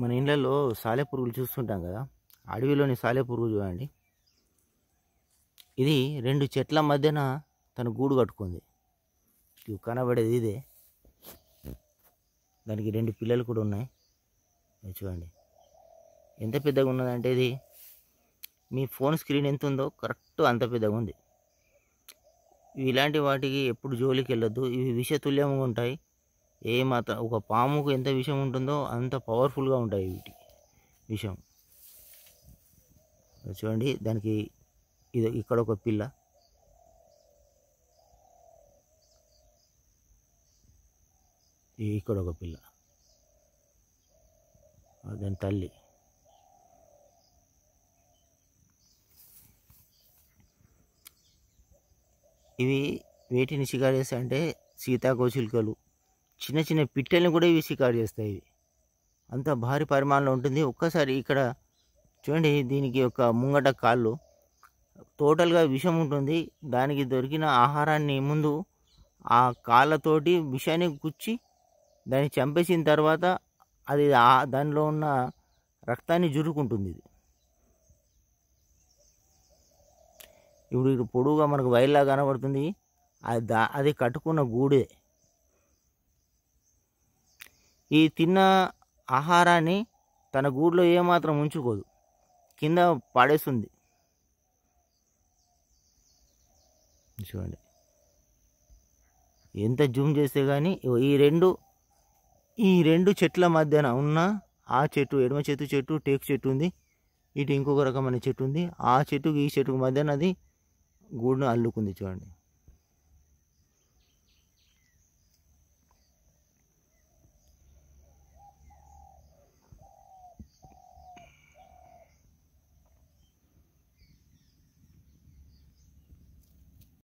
మన ఇళ్ళల్లో సాలె పురుగులు చూస్తుంటాం కదా అడవిలోని సాలె పురుగు చూడండి ఇది రెండు చెట్ల మధ్యన తన గూడు కట్టుకుంది ఇవి కనబడేది ఇదే దానికి రెండు పిల్లలు కూడా ఉన్నాయి చూడండి ఎంత పెద్దగా ఉన్నదంటే ఇది మీ ఫోన్ స్క్రీన్ ఎంత ఉందో కరెక్ట్ అంత పెద్దగా ఉంది ఇలాంటి వాటికి ఎప్పుడు జోలికి వెళ్ళొద్దు ఇవి విషతుల్యంగా ఉంటాయి ఏ మాత్రం ఒక పాముకు ఎంత విషం ఉంటుందో అంత పవర్ఫుల్గా ఉంటాయి వీటి విషం చూడండి దానికి ఇది ఇక్కడ ఒక పిల్ల ఇక్కడ ఒక పిల్ల దాని తల్లి ఇవి వేటిని షికారు అంటే సీతాకోచిలుకలు చిన్న చిన్న పిట్టెల్ని కూడా ఇవి షికారు చేస్తాయి అంత భారీ పరిమాణంలో ఉంటుంది ఒక్కసారి ఇక్కడ చూడండి దీనికి ఒక ముంగట కాళ్ళు టోటల్గా విషం ఉంటుంది దానికి దొరికిన ఆహారాన్ని ముందు ఆ కాళ్ళతోటి విషాన్ని గుచ్చి దాన్ని చంపేసిన తర్వాత అది దానిలో ఉన్న రక్తాన్ని జురుకుంటుంది ఇది ఇప్పుడు ఇటు పొడుగుగా మనకు వైర్లా కనబడుతుంది అది దా అది కట్టుకున్న గూడే ఈ తిన్న ఆహారాన్ని తన గూడులో ఏమాత్రం ఉంచుకోదు కింద పడేస్తుంది చూడండి ఎంత జూమ్ చేస్తే కానీ ఈ రెండు ఈ రెండు చెట్ల మధ్యన ఉన్న ఆ చెట్టు ఎడమ చెట్టు చెట్టు టేకు చెట్టు ఉంది ఇటు ఇంకొక రకమైన చెట్టు ఉంది ఆ చెట్టుకి ఈ చెట్టుకు మధ్యన అది గూడును అల్లుకుంది చూడండి